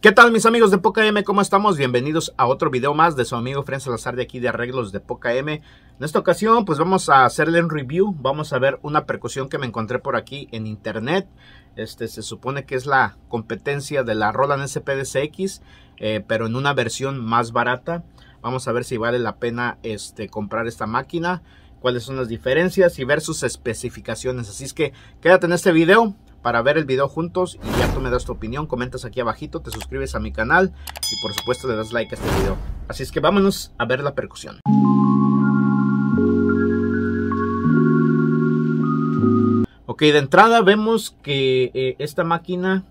¿Qué tal mis amigos de Poca M? ¿Cómo estamos? Bienvenidos a otro video más de su amigo Fren Salazar de aquí de Arreglos de Poca M. En esta ocasión pues vamos a hacerle un review, vamos a ver una percusión que me encontré por aquí en internet. Este se supone que es la competencia de la Roland SPDCX, eh, pero en una versión más barata. Vamos a ver si vale la pena este, comprar esta máquina, cuáles son las diferencias y ver sus especificaciones. Así es que quédate en este video, para ver el video juntos y ya tú me das tu opinión, comentas aquí abajito, te suscribes a mi canal y por supuesto le das like a este video. Así es que vámonos a ver la percusión. Ok, de entrada vemos que eh, esta máquina,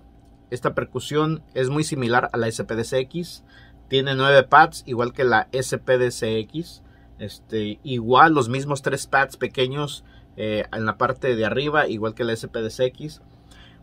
esta percusión es muy similar a la SPDCX. Tiene 9 pads, igual que la SPDCX. Este, igual los mismos 3 pads pequeños eh, en la parte de arriba, igual que la SPDCX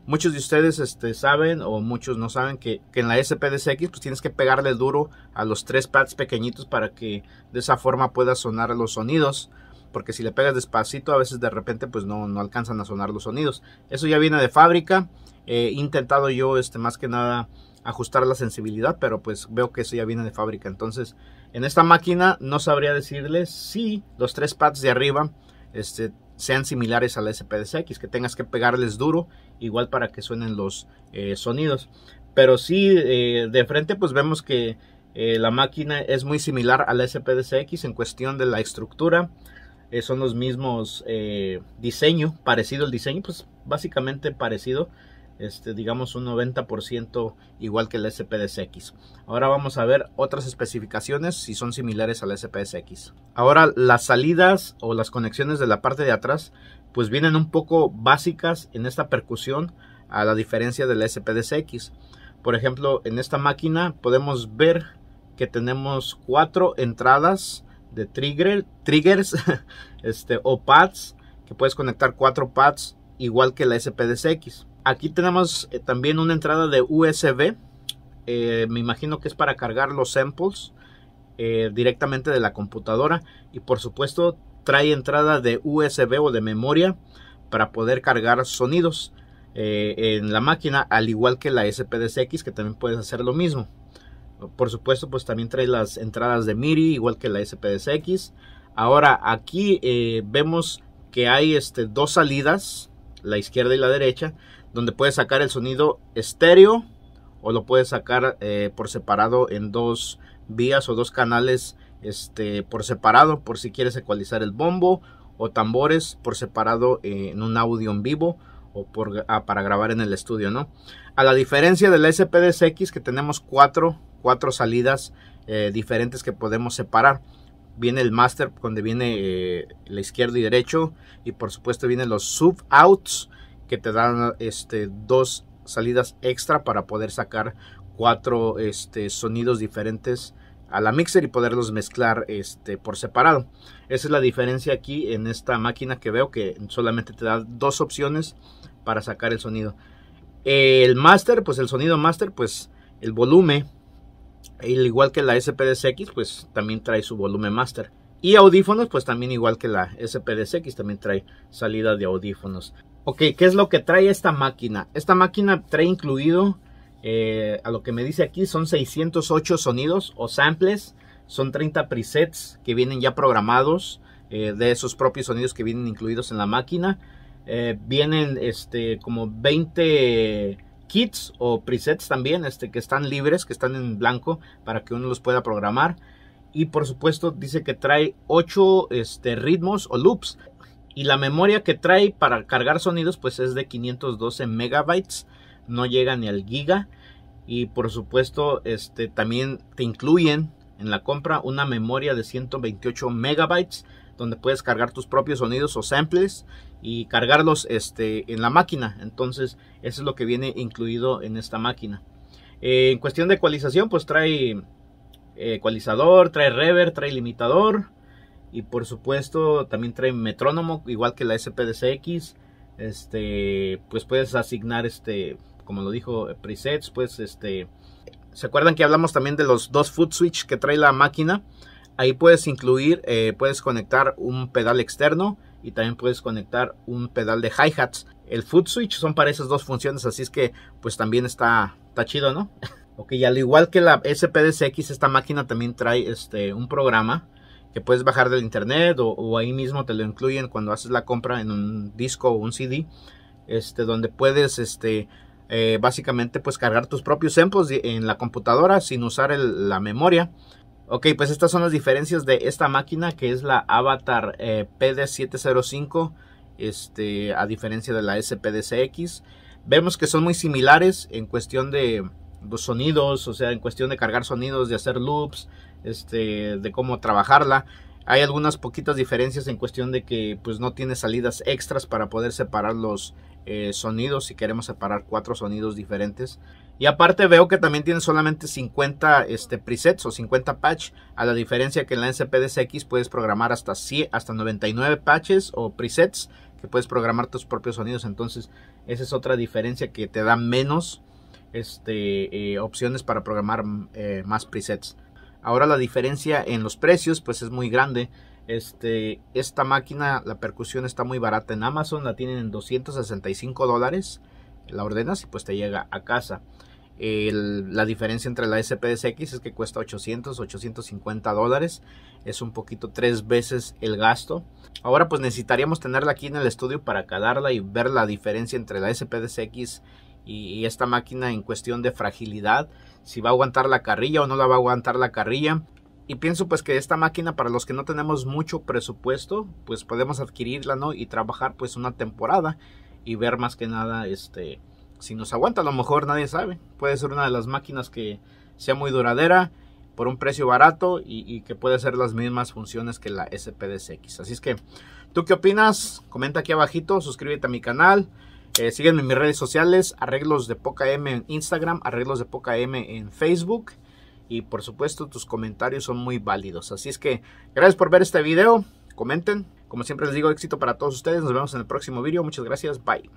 muchos de ustedes este, saben o muchos no saben que, en la SPDCX pues tienes que pegarle duro a los tres pads pequeñitos para que de esa forma pueda sonar los sonidos. Porque si le pegas despacito a veces de repente pues no, no alcanzan a sonar los sonidos. Eso ya viene de fábrica. he intentado yo este, más que nada ajustar la sensibilidad pero pues veo que eso ya viene de fábrica. Entonces en esta máquina no sabría decirles si los tres pads de arriba este, sean similares al SPDCX, que tengas que pegarles duro, igual para que suenen los eh, sonidos. Pero si eh, de frente pues vemos que eh, la máquina es muy similar al SPDCX en cuestión de la estructura. son los mismos diseño, parecido el diseño, pues básicamente parecido. Este, digamos un 90% igual que el X. Ahora vamos a ver otras especificaciones si son similares al X. Ahora las salidas o las conexiones de la parte de atrás pues vienen un poco básicas en esta percusión a la diferencia del X. Por ejemplo en esta máquina podemos ver que tenemos cuatro entradas de trigger, triggers este, o pads que puedes conectar cuatro pads igual que la X. Aquí tenemos eh, también una entrada de USB. Eh, me imagino que es para cargar los samples eh, directamente de la computadora. Y por supuesto trae entrada de USB o de memoria para poder cargar sonidos en la máquina. Al igual que la SPDSX, que también puedes hacer lo mismo. Por supuesto pues también trae las entradas de MIDI igual que la SPDSX. Ahora aquí vemos que hay este, dos salidas la izquierda y la derecha, donde puedes sacar el sonido estéreo o lo puedes sacar eh, por separado en dos vías o dos canales este, por separado por si quieres ecualizar el bombo o tambores por separado eh, en un audio en vivo o ah, para grabar en el estudio, ¿no? A la diferencia del SPD-SX que tenemos cuatro, salidas eh, diferentes que podemos separar. Viene el master donde viene la izquierda y derecho y por supuesto vienen los sub outs que te dan este, dos salidas extra para poder sacar cuatro este, sonidos diferentes a la mixer y poderlos mezclar este, por separado. Esa es la diferencia aquí en esta máquina que veo que solamente te da dos opciones para sacar el sonido. El master, pues el sonido master, pues el volumen, igual que la SPDSX, pues también trae su volumen master. Y audífonos, pues también igual que la SPDSX, también trae salida de audífonos. Ok, ¿qué es lo que trae esta máquina? Esta máquina trae incluido, eh, a lo que me dice aquí, son 608 sonidos o samples. Son 30 presets que vienen ya programados eh, de esos propios sonidos que vienen incluidos en la máquina. Eh, vienen este, como 20 kits o presets también este, que están libres, que están en blanco para que uno los pueda programar. Y por supuesto dice que trae 8 este, ritmos o loops. Y la memoria que trae para cargar sonidos pues es de 512 megabytes, no llega ni al giga. Y por supuesto, este también te incluyen en la compra una memoria de 128 megabytes donde puedes cargar tus propios sonidos o samples y cargarlos este, en la máquina. Entonces, eso es lo que viene incluido en esta máquina. Eh, en cuestión de ecualización, pues trae eh, ecualizador, trae reverb, trae limitador, y por supuesto también trae metrónomo, igual que la SPDCX. Este, pues puedes asignar, este, como lo dijo, presets, pues este... ¿Se acuerdan que hablamos también de los dos foot switch que trae la máquina? Ahí puedes incluir, eh, puedes conectar un pedal externo y también puedes conectar un pedal de hi-hats. El foot switch son para esas dos funciones, así es que pues también está, está chido, ¿no? ok, al igual que la SPDCX, esta máquina también trae este, un programa que puedes bajar del internet o, ahí mismo te lo incluyen cuando haces la compra en un disco o un CD, este, donde puedes este, eh, básicamente pues cargar tus propios samples en la computadora sin usar la memoria. Ok, pues estas son las diferencias de esta máquina que es la Avatar eh, PD705, este, a diferencia de la SPDCX. Vemos que son muy similares en cuestión de los pues, sonidos, o sea, en cuestión de cargar sonidos, de hacer loops, este, de cómo trabajarla. Hay algunas poquitas diferencias en cuestión de que pues no tiene salidas extras para poder separar los eh, sonidos si queremos separar cuatro sonidos diferentes. Y aparte veo que también tiene solamente 50 este, presets o 50 patch, a la diferencia que en la NCPDCX puedes programar hasta, hasta 99 patches o presets que puedes programar tus propios sonidos. Entonces esa es otra diferencia que te da menos este, eh, opciones para programar eh, más presets. Ahora la diferencia en los precios pues es muy grande. Este, esta máquina, la percusión está muy barata en Amazon, la tienen en 265 dólares. La ordenas y pues te llega a casa. la diferencia entre la SPSX es que cuesta 800, 850 dólares. Es un poquito tres veces el gasto. Ahora pues necesitaríamos tenerla aquí en el estudio para calarla y ver la diferencia entre la spd y, y esta máquina en cuestión de fragilidad si va a aguantar la carrilla o no la va a aguantar la carrilla. Y pienso pues que esta máquina para los que no tenemos mucho presupuesto, pues podemos adquirirla, ¿no? Y trabajar pues una temporada y ver más que nada este si nos aguanta, a lo mejor nadie sabe. Puede ser una de las máquinas que sea muy duradera por un precio barato y, que puede hacer las mismas funciones que la spdsx Así es que, ¿tú qué opinas? Comenta aquí abajito, suscríbete a mi canal. Eh, en mis redes sociales, Arreglos de Poca M en Instagram, Arreglos de Poca M en Facebook. Y por supuesto tus comentarios son muy válidos. Así es que gracias por ver este video. Comenten. Como siempre les digo, éxito para todos ustedes. Nos vemos en el próximo video. Muchas gracias. Bye.